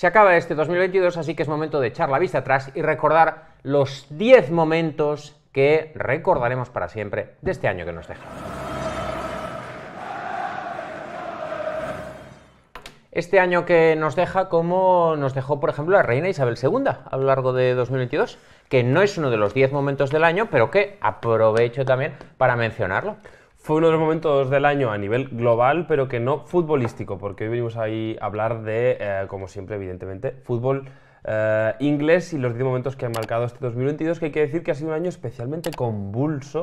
Se acaba este 2022, así que es momento de echar la vista atrás y recordar los 10 momentos que recordaremos para siempre de este año que nos deja. Este año que nos deja, como nos dejó, por ejemplo, la reina Isabel II a lo largo de 2022, que no es uno de los 10 momentos del año, pero que aprovecho también para mencionarlo fue uno de los momentos del año a nivel global, pero que no futbolístico, porque hoy venimos ahí a hablar de, eh, como siempre, evidentemente, fútbol eh, inglés y los 10 momentos que han marcado este 2022, que hay que decir que ha sido un año especialmente convulso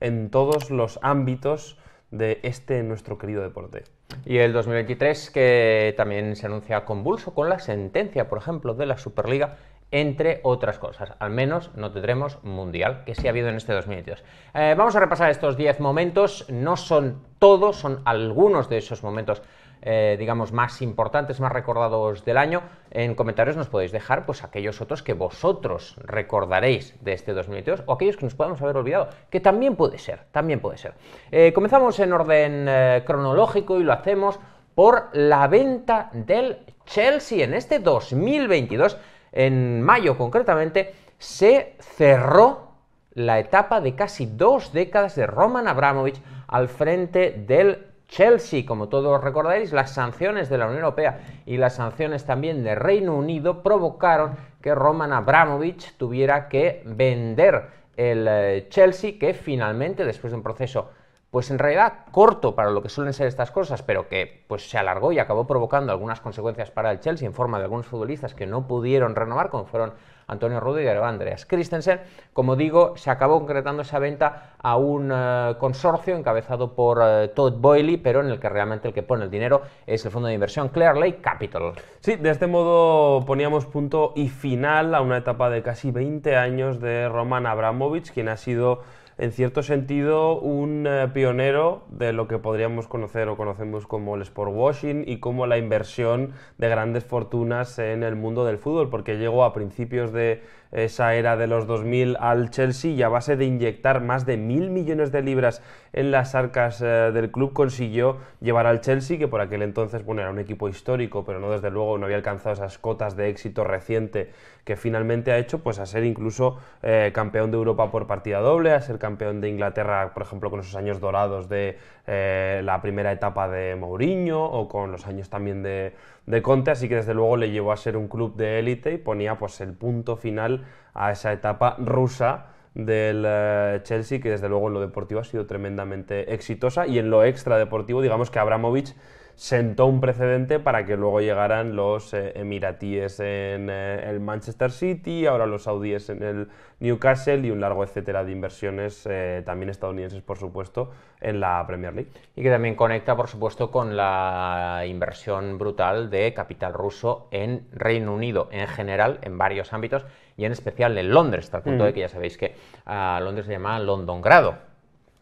en todos los ámbitos de este nuestro querido deporte. Y el 2023 que también se anuncia convulso con la sentencia, por ejemplo, de la Superliga entre otras cosas. Al menos no tendremos mundial, que sí ha habido en este 2022. Eh, vamos a repasar estos 10 momentos. No son todos, son algunos de esos momentos. Eh, digamos, más importantes, más recordados del año. En comentarios nos podéis dejar pues aquellos otros que vosotros recordaréis de este 2022 o aquellos que nos podamos haber olvidado, que también puede ser, también puede ser. Eh, comenzamos en orden cronológico y lo hacemos por la venta del Chelsea en este 2022 en mayo concretamente, se cerró la etapa de casi dos décadas de Roman Abramovich al frente del Chelsea. Como todos recordáis, las sanciones de la Unión Europea y las sanciones también del Reino Unido provocaron que Roman Abramovich tuviera que vender el eh, Chelsea, que finalmente, después de un proceso pues en realidad corto para lo que suelen ser estas cosas, pero que pues se alargó y acabó provocando algunas consecuencias para el Chelsea en forma de algunos futbolistas que no pudieron renovar, como fueron Antonio Rudiger o Andreas Christensen. Como digo, se acabó concretando esa venta a un eh, consorcio encabezado por eh, Todd Boyle, pero en el que realmente el que pone el dinero es el fondo de inversión Clear Capital. Sí, de este modo poníamos punto y final a una etapa de casi 20 años de Roman Abramovich, quien ha sido en cierto sentido, un eh, pionero de lo que podríamos conocer o conocemos como el sport washing y como la inversión de grandes fortunas en el mundo del fútbol, porque llegó a principios de esa era de los 2000 al Chelsea y a base de inyectar más de mil millones de libras en las arcas eh, del club consiguió llevar al Chelsea, que por aquel entonces era un equipo histórico, pero no desde luego no había alcanzado esas cotas de éxito reciente que finalmente ha hecho, pues a ser incluso eh, campeón de Europa por partida doble, a ser campeón de Inglaterra, por ejemplo, con esos años dorados de eh, la primera etapa de Mourinho o con los años también de de Conte, así que desde luego le llevó a ser un club de élite y ponía pues el punto final a esa etapa rusa del eh, Chelsea, que desde luego en lo deportivo ha sido tremendamente exitosa y en lo extradeportivo, digamos que Abramovich sentó un precedente para que luego llegaran los eh, emiratíes en eh, el Manchester City, ahora los saudíes en el Newcastle y un largo etcétera de inversiones eh, también estadounidenses, por supuesto, en la Premier League. Y que también conecta, por supuesto, con la inversión brutal de capital ruso en Reino Unido, en general, en varios ámbitos y en especial en Londres, hasta el punto de que ya sabéis que a ah, Londres se llama Londongrado.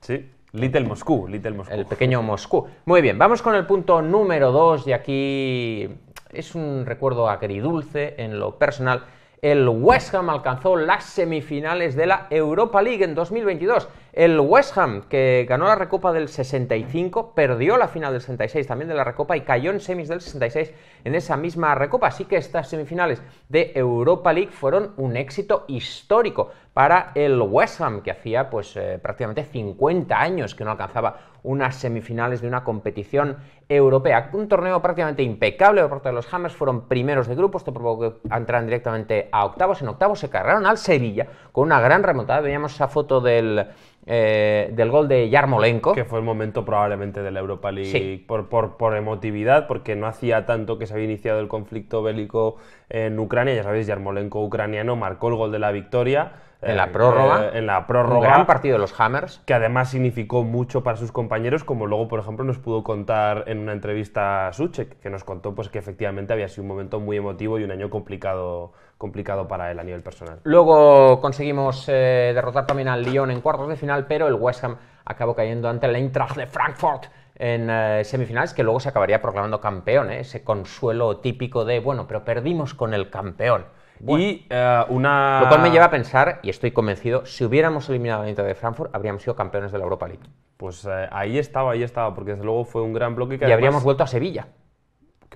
Sí, Little Moscú, Little Moscú. El pequeño Moscú. Muy bien, vamos con el punto número 2 y aquí es un recuerdo agridulce en lo personal. El West Ham alcanzó las semifinales de la Europa League en 2022 el West Ham, que ganó la Recopa del 65, perdió la final del 66 también de la Recopa y cayó en semis del 66 en esa misma Recopa. Así que estas semifinales de Europa League fueron un éxito histórico para el West Ham, que hacía pues eh, prácticamente 50 años que no alcanzaba unas semifinales de una competición europea. Un torneo prácticamente impecable por parte de los Hammers, fueron primeros de grupo, esto provocó que entraran directamente a octavos. En octavos se cargaron al Sevilla con una gran remontada. Veíamos esa foto del eh, del gol de Yarmolenko. Que fue el momento probablemente de la Europa League por, por, emotividad, porque no hacía tanto que se había iniciado el conflicto bélico en Ucrania. Ya sabéis, Yarmolenko ucraniano marcó el gol de la victoria. En la eh, prórroga. Eh, en la prórroga. gran partido de los Hammers. Que además significó mucho para sus compañeros, como luego, por ejemplo, nos pudo contar en una entrevista a Suchek, que nos contó pues, que efectivamente había sido un momento muy emotivo y un año complicado, complicado para él a nivel personal. Luego conseguimos eh, derrotar también al Lyon en cuartos de final, pero el West Ham acabó cayendo ante el Eintracht de Frankfurt en semifinales, que luego se acabaría proclamando campeón, ese consuelo típico de, bueno, pero perdimos con el campeón y eh, una... Lo cual me lleva a pensar, y estoy convencido, si hubiéramos eliminado la Inter de Frankfurt, habríamos sido campeones de la Europa League. Pues eh, ahí estaba, ahí estaba, porque desde luego fue un gran bloque que... Y habríamos vuelto a Sevilla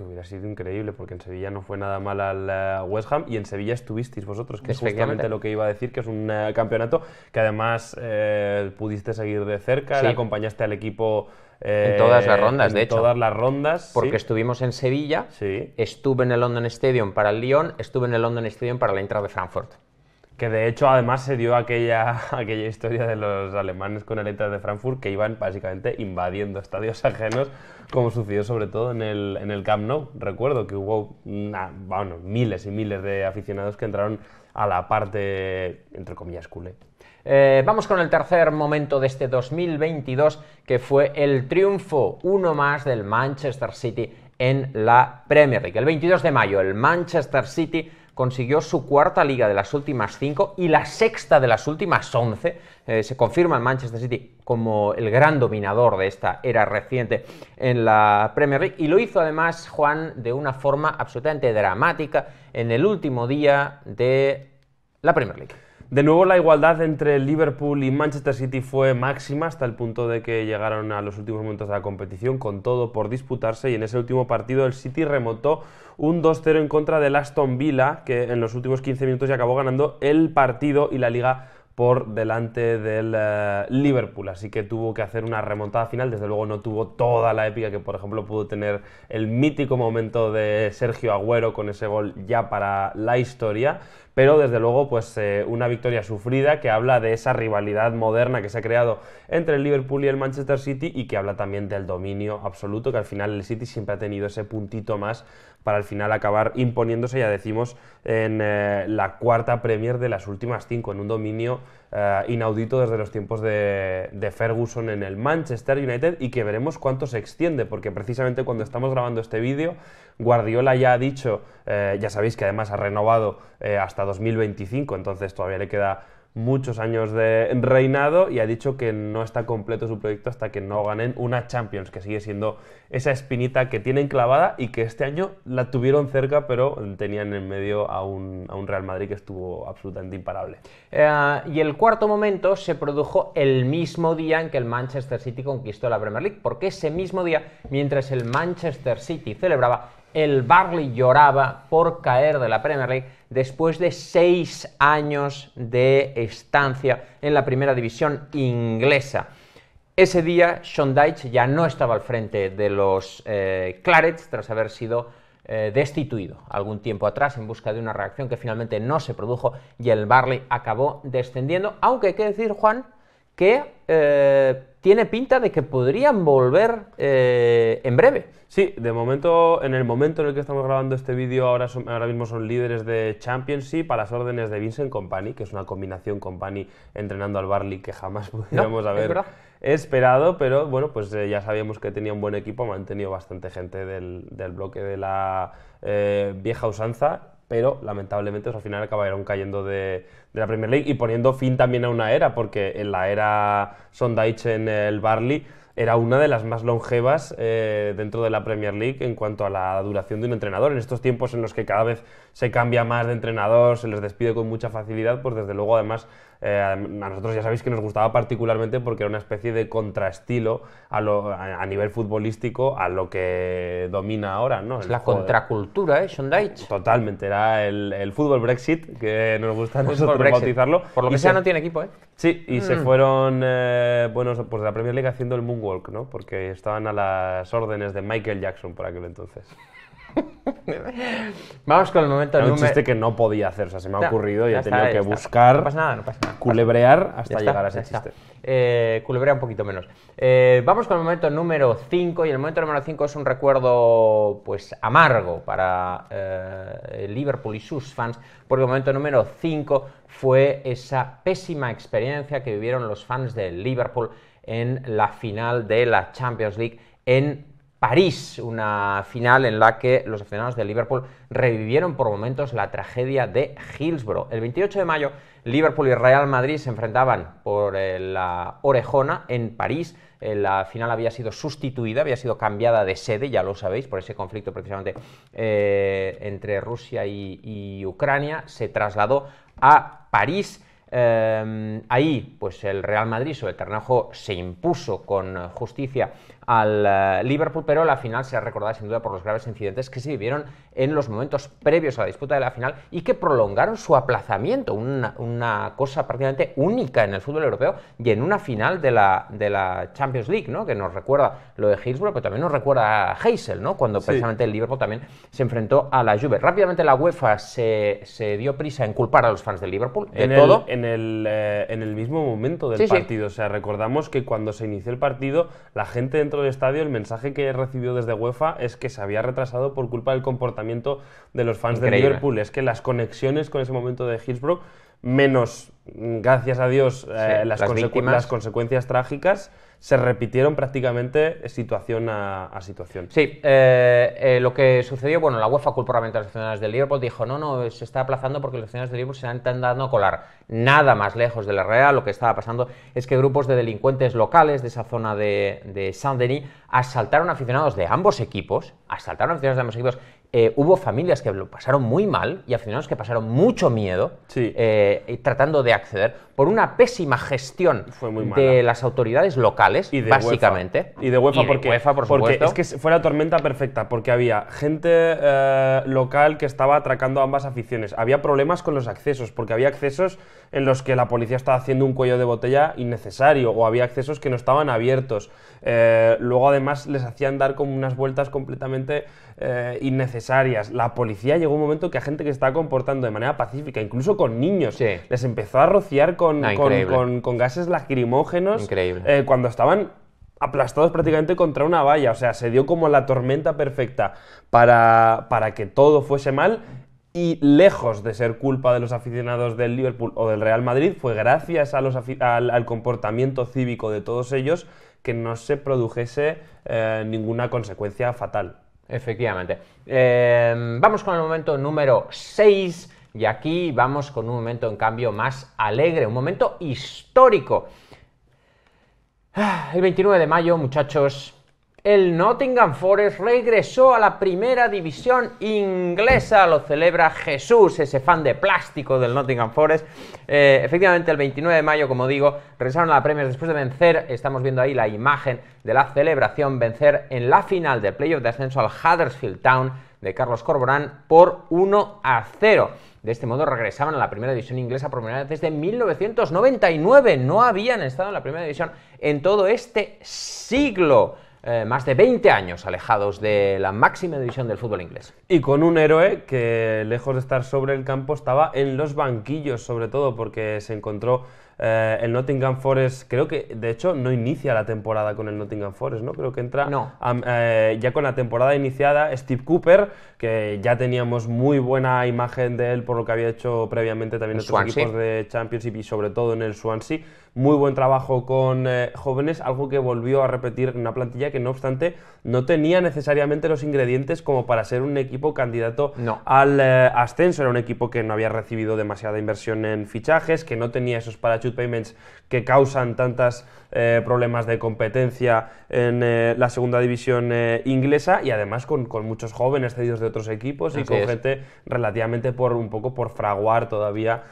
hubiera sido increíble, porque en Sevilla no fue nada mal al West Ham y en Sevilla estuvisteis vosotros, que es justamente lo que iba a decir, que es un eh, campeonato que además eh, pudiste seguir de cerca, acompañaste al equipo. Eh, en todas las rondas, de hecho. todas las rondas. Porque estuvimos en Sevilla, estuve en el London Stadium para el Lyon, estuve en el London Stadium para la entrada de Frankfurt. Que de hecho además se dio aquella, aquella historia de los alemanes con el Eintracht de Frankfurt que iban básicamente invadiendo estadios ajenos, como sucedió sobre todo en el, Camp Nou. Recuerdo que hubo miles y miles de aficionados que entraron a la parte, entre comillas, culé. Eh, vamos con el tercer momento de este 2022, que fue el triunfo, uno más del Manchester City en la Premier League. El 22 de mayo, el Manchester City consiguió su cuarta liga de las últimas cinco y la sexta de las últimas once. Eh, se confirma en Manchester City como el gran dominador de esta era reciente en la Premier League y lo hizo además Juan de una forma absolutamente dramática en el último día de la Premier League. De nuevo, la igualdad entre Liverpool y Manchester City fue máxima hasta el punto de que llegaron a los últimos momentos de la competición con todo por disputarse y en ese último partido el City remotó un 2-0 en contra del Aston Villa, que en los últimos 15 minutos ya acabó ganando el partido y la liga por delante del eh, Liverpool, así que tuvo que hacer una remontada final, desde luego no tuvo toda la épica que por ejemplo pudo tener el mítico momento de Sergio Agüero con ese gol ya para la historia, pero desde luego pues eh, una victoria sufrida que habla de esa rivalidad moderna que se ha creado entre el Liverpool y el Manchester City y que habla también del dominio absoluto que al final el City siempre ha tenido ese puntito más para al final acabar imponiéndose, ya decimos, en eh, la cuarta Premier de las últimas cinco, en un dominio eh, inaudito desde los tiempos de, Ferguson en el Manchester United y que veremos cuánto se extiende, porque precisamente cuando estamos grabando este vídeo, Guardiola ya ha dicho, eh, ya sabéis que además ha renovado eh, hasta 2025, entonces todavía le queda muchos años de reinado y ha dicho que no está completo su proyecto hasta que no ganen una Champions, que sigue siendo esa espinita que tienen clavada y que este año la tuvieron cerca, pero tenían en medio a un, Real Madrid que estuvo absolutamente imparable. Eh, y el cuarto momento se produjo el mismo día en que el Manchester City conquistó la Premier League, porque ese mismo día, mientras el Manchester City celebraba, el Barley lloraba por caer de la Premier League después de seis años de estancia en la primera división inglesa. Ese día, Sean Dyche ya no estaba al frente de los eh, Clarets tras haber sido eh, destituido algún tiempo atrás en busca de una reacción que finalmente no se produjo y el Barley acabó descendiendo, aunque hay que decir, Juan, que eh, tiene pinta de que podrían volver eh, en breve. Sí, de momento, en el momento en el que estamos grabando este vídeo, ahora, ahora mismo son líderes de Championship para las órdenes de Vincent Company, que es una combinación Company entrenando al Barley que jamás pudiéramos haber esperado, pero bueno, pues eh, ya sabíamos que tenía un buen equipo, ha mantenido bastante gente del, bloque de la eh, vieja usanza pero lamentablemente al final acabaron cayendo de, la Premier League y poniendo fin también a una era, porque en la era Sondage en el Barley era una de las más longevas eh, dentro de la Premier League en cuanto a la duración de un entrenador. En estos tiempos en los que cada vez se cambia más de entrenador, se les despide con mucha facilidad, pues desde luego además eh, a nosotros ya sabéis que nos gustaba particularmente porque era una especie de contraestilo a, a, nivel futbolístico a lo que domina ahora, ¿no? Es la contracultura, ¿eh? Totalmente, era el, el, fútbol Brexit, que nos gusta mucho nosotros bautizarlo. Por lo que sea, no tiene equipo, ¿eh? Sí, y se mm. fueron, eh, bueno, pues de la Premier League haciendo el Moonwalk, ¿no? Porque estaban a las órdenes de Michael Jackson por aquel entonces. Vamos con el momento número... un chiste que no podía hacer, o sea, se me ha ocurrido y he tenido que buscar, culebrear hasta llegar a ese chiste. Eh, un poquito menos. Eh, vamos con el momento número 5 y el momento número 5 es un recuerdo pues amargo para eh, Liverpool y sus fans, porque el momento número 5 fue esa pésima experiencia que vivieron los fans de Liverpool en la final de la Champions League en París, una final en la que los aficionados de Liverpool revivieron por momentos la tragedia de Hillsborough. El 28 de mayo, Liverpool y Real Madrid se enfrentaban por eh, la Orejona en París. Eh, la final había sido sustituida, había sido cambiada de sede, ya lo sabéis, por ese conflicto precisamente eh, entre Rusia y, Ucrania. Se trasladó a París. Em, ahí, pues el Real Madrid sobre el se impuso con justicia al eh, Liverpool, pero la final ha recordada sin duda por los graves incidentes que se vivieron en los momentos previos a la disputa de la final y que prolongaron su aplazamiento, una, cosa prácticamente única en el fútbol europeo y en una final de la, de la Champions League, ¿no? que nos recuerda lo de Hillsborough, pero también nos recuerda a Heysel, ¿no? cuando precisamente el Liverpool también se enfrentó a la Juve. Rápidamente la UEFA se, dio prisa en culpar a los fans del Liverpool en todo. El, en, el, eh, en el mismo momento del partido, o sea, recordamos que cuando se inició el partido, la gente dentro del estadio, el mensaje que recibió desde UEFA es que se había retrasado por culpa del comportamiento de los fans de Liverpool. Es que las conexiones con ese momento de Hillsborough, menos, mm, gracias a Dios, eh, las, consecuencias trágicas, se repitieron prácticamente situación a, situación. Sí, eh, eh, lo que sucedió, bueno, la UEFA culpó a los nacionales del Liverpool, dijo, no, no, se está aplazando porque los acciones del Liverpool se están a colar nada más lejos de la realidad. Lo que estaba pasando es que grupos de delincuentes locales de esa zona de, de Saint-Denis asaltaron aficionados de ambos equipos, asaltaron aficionados de ambos equipos. Eh, hubo familias que lo pasaron muy mal y aficionados que pasaron mucho miedo eh, tratando de acceder por una pésima gestión de las autoridades locales, básicamente. Y de UEFA, porque, es que fue la tormenta perfecta, porque había gente eh, local que estaba atracando ambas aficiones, había problemas con los accesos, porque había accesos en los que la policía estaba haciendo un cuello de botella innecesario o había accesos que no estaban abiertos. Eh, luego además les hacían dar como unas vueltas completamente eh, innecesarias. La policía llegó un momento que a gente que estaba comportando de manera pacífica, incluso con niños, les empezó a rociar con, ah, con, gases lacrimógenos eh, cuando estaban aplastados prácticamente contra una valla. O sea, se dio como la tormenta perfecta para, para que todo fuese mal y lejos de ser culpa de los aficionados del Liverpool o del Real Madrid, fue gracias a los al, comportamiento cívico de todos ellos que no se produjese eh, ninguna consecuencia fatal. Efectivamente. Eh, vamos con el momento número 6 y aquí vamos con un momento en cambio más alegre, un momento histórico. Ah, el 29 de mayo, muchachos, el Nottingham Forest regresó a la primera división inglesa. Lo celebra Jesús, ese fan de plástico del Nottingham Forest. Eh, efectivamente, el 29 de mayo, como digo, regresaron a la Premier después de vencer. Estamos viendo ahí la imagen de la celebración. Vencer en la final del playoff de ascenso al Huddersfield Town de Carlos Corborán por 1 a 0. De este modo regresaban a la primera división inglesa por primera vez desde 1999. No habían estado en la primera división en todo este siglo. Eh, más de 20 años alejados de la máxima división del fútbol inglés. Y con un héroe que, lejos de estar sobre el campo, estaba en los banquillos, sobre todo porque se encontró eh, el Nottingham Forest, creo que de hecho no inicia la temporada con el Nottingham Forest, ¿no? Creo que entra no. Eh, ya con la temporada iniciada Steve Cooper, que ya teníamos muy buena imagen de él por lo que había hecho previamente también en otros equipos de Championship y sobre todo en el Swansea muy buen trabajo con eh, jóvenes, algo que volvió a repetir una plantilla que no obstante no tenía necesariamente los ingredientes como para ser un equipo candidato al eh, ascenso, era un equipo que no había recibido demasiada inversión en fichajes, que no tenía esos parachute payments que causan tantas eh, problemas de competencia en la segunda división inglesa y además con, muchos jóvenes cedidos de otros equipos y con gente relativamente por un poco por fraguar todavía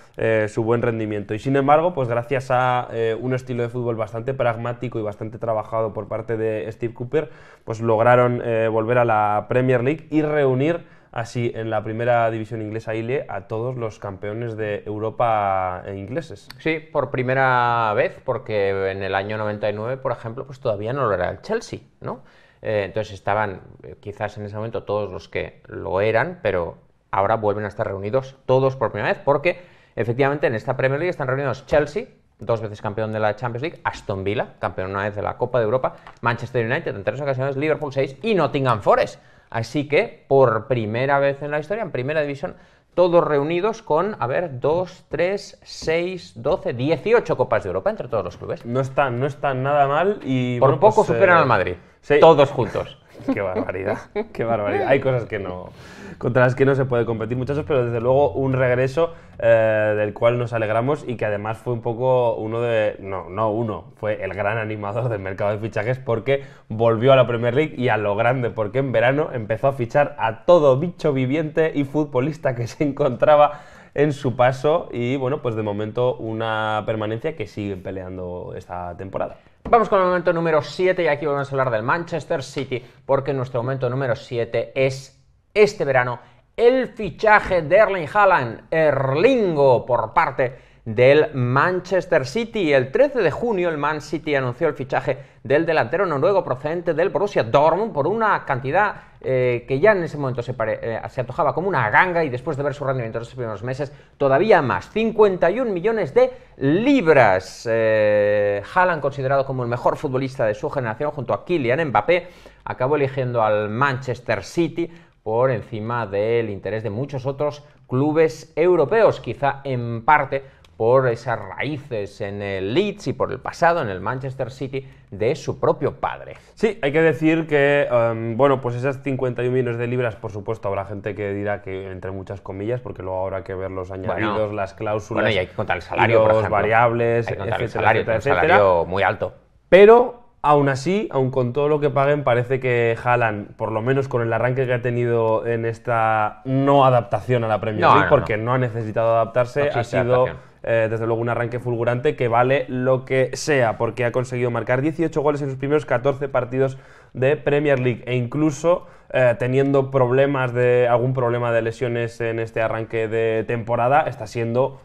su buen rendimiento. Y sin embargo, pues gracias a eh, un estilo de fútbol bastante pragmático y bastante trabajado por parte de Steve Cooper, pues lograron eh, volver a la Premier League y reunir así en la primera división inglesa ILE a todos los campeones de Europa eh, ingleses. Sí, por primera vez, porque en el año 99, por ejemplo, pues todavía no lo era el Chelsea, ¿no? entonces estaban quizás en ese momento todos los que lo eran, pero ahora vuelven a estar reunidos todos por primera vez, porque efectivamente en esta Premier League están reunidos Chelsea, dos veces campeón de la Champions League, Aston Villa, campeón una vez de la Copa de Europa, Manchester United en tres ocasiones, Liverpool 6 y Nottingham Forest. Así que, por primera vez en la historia, en primera división, todos reunidos con, a ver, 2, 3, 6, 12, 18 Copas de Europa entre todos los clubes. No están, no están nada mal y... Por poco pues, superan eh, al Madrid, todos juntos. Qué barbaridad, qué barbaridad. Hay cosas que no, contra las que no se puede competir, muchachos, pero desde luego un regreso eh, del cual nos alegramos y que además fue un poco uno de, no, no uno, fue el gran animador del mercado de fichajes porque volvió a la Premier League y a lo grande, porque en verano empezó a fichar a todo bicho viviente y futbolista que se encontraba en su paso y bueno, pues de momento una permanencia que sigue peleando esta temporada. Vamos con el momento número 7 y aquí vamos a hablar del Manchester City porque nuestro momento número 7 es este verano el fichaje de Erling Haaland, Erlingo, por parte del Manchester City. El 13 de junio el Man City anunció el fichaje del delantero noruego procedente del Borussia Dortmund por una cantidad eh, que ya en ese momento se, pare, eh, se, antojaba como una ganga y después de ver su rendimiento en los primeros meses todavía más, 51 millones de libras. Eh, Haaland, considerado como el mejor futbolista de su generación junto a Kylian Mbappé, acabó eligiendo al Manchester City por encima del interés de muchos otros clubes europeos, quizá en parte por esas raíces en el Leeds y por el pasado en el Manchester City de su propio padre. Sí, hay que decir que, em, bueno, pues esas 51 millones de libras, por supuesto, habrá gente que dirá que entre muchas comillas, porque luego habrá que ver los añadidos, las cláusulas. Bueno, y hay que contar el salario, variables, el salario, muy alto. Pero Aún así, aún con todo lo que paguen, parece que Haaland, por lo menos con el arranque que ha tenido en esta no adaptación a la Premier League, porque no. ha necesitado adaptarse, ha sido eh, desde luego un arranque fulgurante que vale lo que sea, porque ha conseguido marcar 18 goles en sus primeros 14 partidos de Premier League e incluso eh, teniendo problemas de algún problema de lesiones en este arranque de temporada, está siendo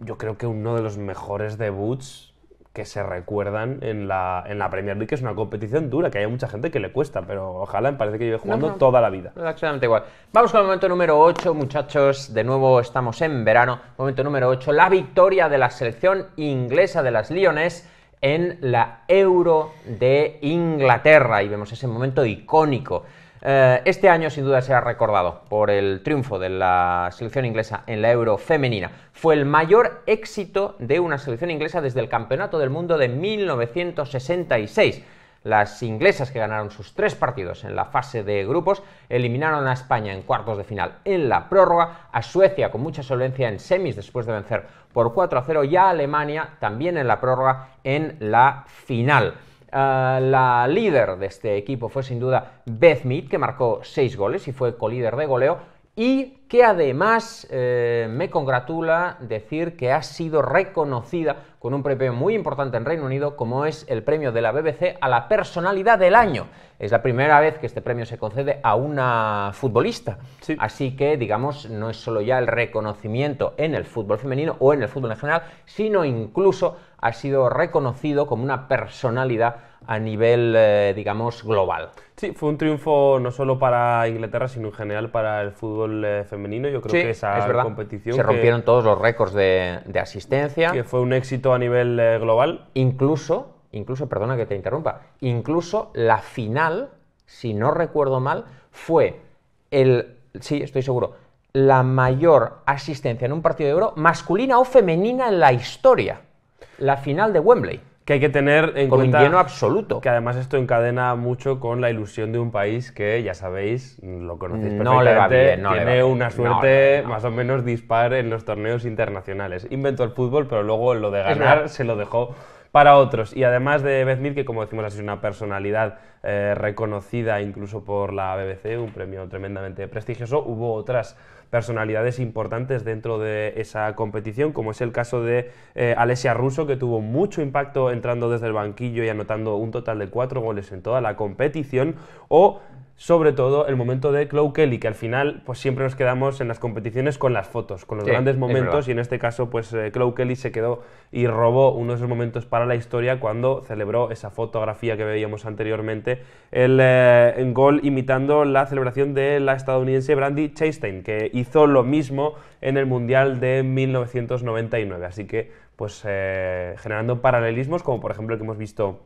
yo creo que uno de los mejores debuts que se recuerdan en la, en la Premier League, que es una competición dura, que hay mucha gente que le cuesta, pero ojalá me parece que lleve jugando toda la vida. Exactamente igual. Vamos con el momento número 8, muchachos, de nuevo estamos en verano. Momento número 8, la victoria de la selección inglesa de las Liones en la Euro de Inglaterra. Y vemos ese momento icónico eh, este año sin duda será recordado por el triunfo de la selección inglesa en la Eurofemenina. Fue el mayor éxito de una selección inglesa desde el Campeonato del Mundo de 1966. Las inglesas que ganaron sus tres partidos en la fase de grupos eliminaron a España en cuartos de final en la prórroga, a Suecia con mucha solvencia en semis después de vencer por 4 a 0 y a Alemania también en la prórroga en la final. Ah, la líder de este equipo fue sin duda Beth Mead, que marcó seis goles y fue colíder de goleo y que además eh, me congratula decir que ha sido reconocida con un premio muy importante en Reino Unido como es el premio de la BBC a la personalidad del año. Es la primera vez que este premio se concede a una futbolista. Así que, digamos, no es solo ya el reconocimiento en el fútbol femenino o en el fútbol en general, sino incluso ha sido reconocido como una personalidad a nivel, eh, digamos, global. Sí, fue un triunfo no solo para Inglaterra, sino en general para el fútbol eh, femenino. Yo creo que esa es competición... Se rompieron todos los récords de, asistencia. Que fue un éxito a nivel eh, global. Incluso, incluso, perdona que te interrumpa, incluso la final, si no recuerdo mal, fue el... Sí, estoy seguro. La mayor asistencia en un partido de euro masculina o femenina en la historia. La final de Wembley que hay que tener en cuenta. Con lleno absoluto. Que además esto encadena mucho con la ilusión de un país que, ya sabéis, lo conocéis perfectamente. tiene una suerte más o menos dispar en los torneos internacionales. Inventó el fútbol, pero luego lo de ganar se lo dejó para otros. Y además de Bezmir, que como decimos, ha sido una personalidad eh, reconocida incluso por la BBC, un premio tremendamente prestigioso, hubo otras personalidades importantes dentro de esa competición, como es el caso de eh, Alessia Russo, que tuvo mucho impacto entrando desde el banquillo y anotando un total de cuatro goles en toda la competición, o sobre todo el momento de Chloe Kelly, que al final pues siempre nos quedamos en las competiciones con las fotos, con los grandes momentos, y en este caso pues eh, Kelly se quedó y robó uno de esos momentos para la historia cuando celebró esa fotografía que veíamos anteriormente, el eh, gol imitando la celebración de la estadounidense Brandy Chastain, que hizo lo mismo en el Mundial de 1999, así que pues eh, generando paralelismos como por ejemplo el que hemos visto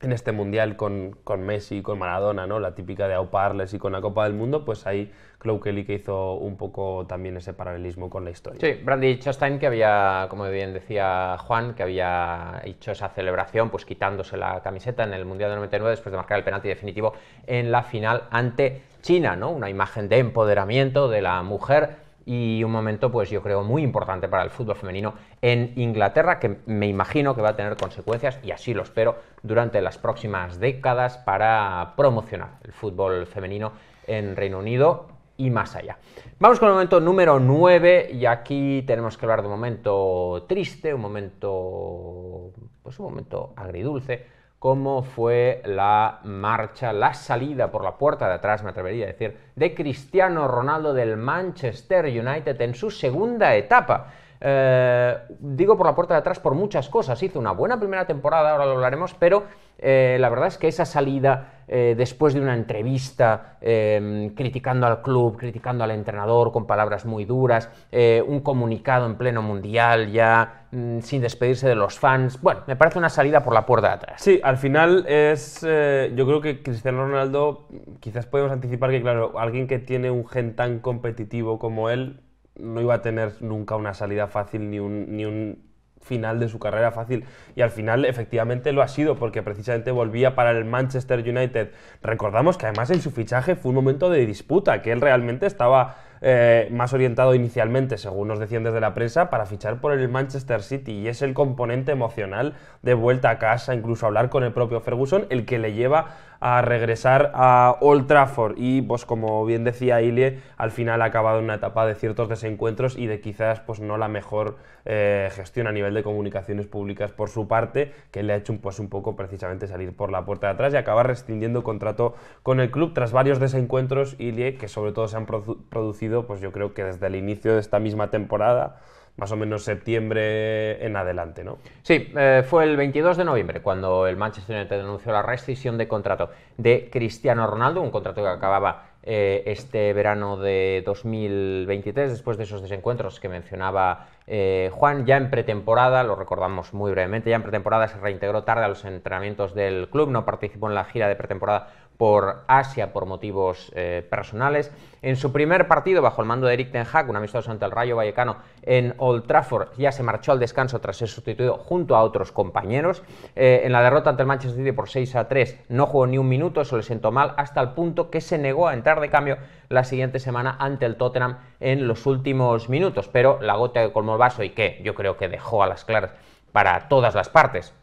en este mundial con, Messi y con Maradona, ¿no? La típica de auparles y con la Copa del Mundo, pues ahí Chloe Kelly que hizo un poco también ese paralelismo con la historia. Sí, Brandi Chastain que había, como bien decía Juan, que había hecho esa celebración pues quitándose la camiseta en el Mundial del 99 después de marcar el penalti definitivo en la final ante China, ¿no? Una imagen de empoderamiento de la mujer y un momento, pues yo creo, muy importante para el fútbol femenino en Inglaterra, que me imagino que va a tener consecuencias, y así lo espero, durante las próximas décadas para promocionar el fútbol femenino en Reino Unido y más allá. Vamos con el momento número 9 y aquí tenemos que hablar de un momento triste, un momento, pues un momento agridulce, cómo fue la marcha, la salida por la puerta de atrás, me atrevería a decir, de Cristiano Ronaldo del Manchester United en su segunda etapa eh, digo por la puerta de atrás por muchas cosas. Hizo una buena primera temporada, ahora lo hablaremos, pero eh, la verdad es que esa salida eh, después de una entrevista em, criticando al club, criticando al entrenador con palabras muy duras, un comunicado en pleno mundial ya mm, sin despedirse de los fans, bueno, me parece una salida por la puerta de atrás. Sí, al final es, yo creo que Cristiano Ronaldo, quizás podemos anticipar que, claro, alguien que tiene un gen tan competitivo como él, no iba a tener nunca una salida fácil ni un, ni un final de su carrera fácil. Y al final efectivamente lo ha sido, porque precisamente volvía para el Manchester United. Recordamos que además en su fichaje fue un momento de disputa, que él realmente estaba eh, más orientado inicialmente, según nos decían desde la prensa, para fichar por el Manchester City. Y es el componente emocional de vuelta a casa, incluso hablar con el propio Ferguson, el que le lleva a regresar a Old Trafford y pues como bien decía Ilie, al final ha acabado una etapa de ciertos desencuentros y de quizás pues no la mejor eh, gestión a nivel de comunicaciones públicas por su parte, que le ha hecho pues un poco precisamente salir por la puerta de atrás y acabar rescindiendo contrato con el club tras varios desencuentros Ilie que sobre todo se han producido pues yo creo que desde el inicio de esta misma temporada más o menos septiembre en adelante, ¿no? Sí, eh, fue el 22 de noviembre cuando el Manchester United denunció la rescisión de contrato de Cristiano Ronaldo, un contrato que acababa eh, este verano de 2023, después de esos desencuentros que mencionaba eh, Juan, ya en pretemporada, lo recordamos muy brevemente, ya en pretemporada se reintegró tarde a los entrenamientos del club, no participó en la gira de pretemporada por Asia por motivos eh, personales. En su primer partido bajo el mando de Eric Ten Hag, un amistoso ante el Rayo Vallecano en Old Trafford, ya se marchó al descanso tras ser sustituido junto a otros compañeros. Eh, en la derrota ante el Manchester City por 6 a 3 no jugó ni un minuto, eso le sentó mal hasta el punto que se negó a entrar de cambio la siguiente semana ante el Tottenham en los últimos minutos. Pero la gota que colmó el vaso y que yo creo que dejó a las claras para todas las partes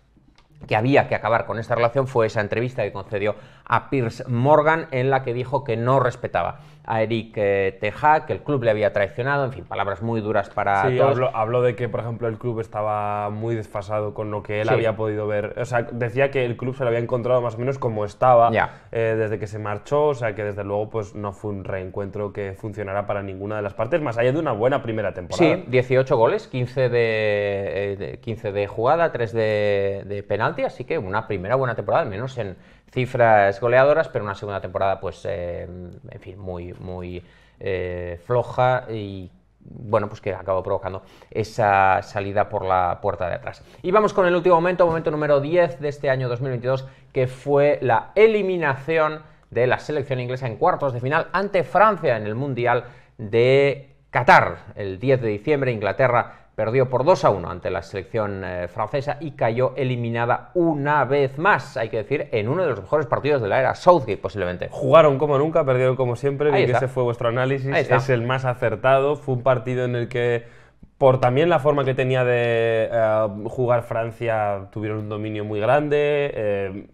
que había que acabar con esta relación fue esa entrevista que concedió a Piers Morgan en la que dijo que no respetaba a Eric eh, Teja, que el club le había traicionado, en fin, palabras muy duras para sí, Habló, de que, por ejemplo, el club estaba muy desfasado con lo que él había podido ver. O sea, decía que el club se lo había encontrado más o menos como estaba eh, desde que se marchó, o sea, que desde luego pues no fue un reencuentro que funcionara para ninguna de las partes, más allá de una buena primera temporada. Sí, 18 goles, 15 de, 15 eh, de jugada, 3 de, de penalti, así que una primera buena temporada, al menos en, cifras goleadoras, pero una segunda temporada, pues, eh, en fin, muy, muy eh, floja y bueno, pues que acabó provocando esa salida por la puerta de atrás. Y vamos con el último momento, momento número 10 de este año 2022, que fue la eliminación de la selección inglesa en cuartos de final ante Francia en el Mundial de Qatar. El 10 de diciembre, Inglaterra perdió por 2 a 1 ante la selección eh, francesa y cayó eliminada una vez más, hay que decir, en uno de los mejores partidos de la era Southgate posiblemente. Jugaron como nunca, perdieron como siempre, y ese fue vuestro análisis, es el más acertado, fue un partido en el que por también la forma que tenía de eh, jugar Francia, tuvieron un dominio muy grande. Eh,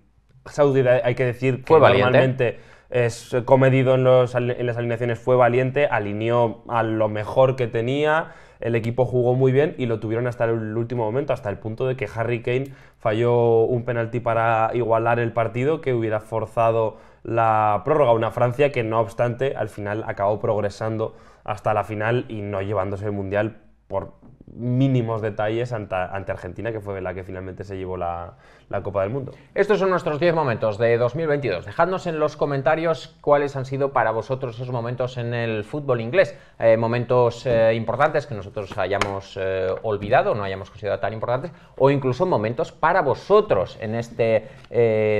Southgate, hay que decir que normalmente es comedido en, en las alineaciones, fue valiente, alineó a lo mejor que tenía el equipo jugó muy bien y lo tuvieron hasta el último momento, hasta el punto de que Harry Kane falló un penalti para igualar el partido que hubiera forzado la prórroga. Una Francia que, no obstante, al final acabó progresando hasta la final y no llevándose el Mundial por mínimos detalles ante, Argentina, que fue la que finalmente se llevó la, Copa del Mundo. Estos son nuestros 10 momentos de 2022. Dejadnos en los comentarios cuáles han sido para vosotros esos momentos en el fútbol inglés. Eh, momentos eh, importantes que nosotros hayamos eh, olvidado, no hayamos considerado tan importantes, o incluso momentos para vosotros en este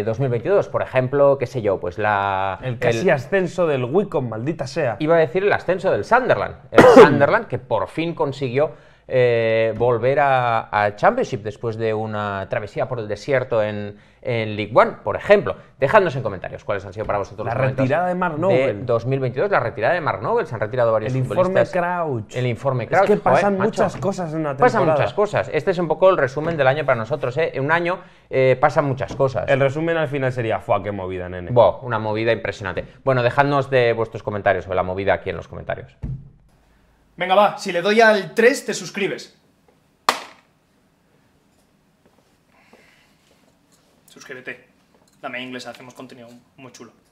2022. Por ejemplo, qué sé yo, pues la... El casi ascenso del Wicom, maldita sea. Iba a decir el ascenso del Sunderland. El Sunderland que por fin consiguió eh, volver a, Championship después de una travesía por el desierto en, League One, por ejemplo. Dejadnos en comentarios cuáles han sido para vosotros la retirada de Mark Noble. 2022, la retirada de Mark Noble. Se han retirado varios el informe Crouch. El informe Crouch. Es que pasan muchas cosas en una temporada. Pasan muchas cosas. Este es un poco el resumen del año para nosotros. ¿eh? En un año eh, pasan muchas cosas. El resumen al final sería, ¡fua, qué movida, nene! una movida impresionante. Bueno, dejadnos de vuestros comentarios sobre la movida aquí en los comentarios. Venga, va, si le doy al 3, te suscribes. Suscríbete. Dame inglés, hacemos contenido muy chulo.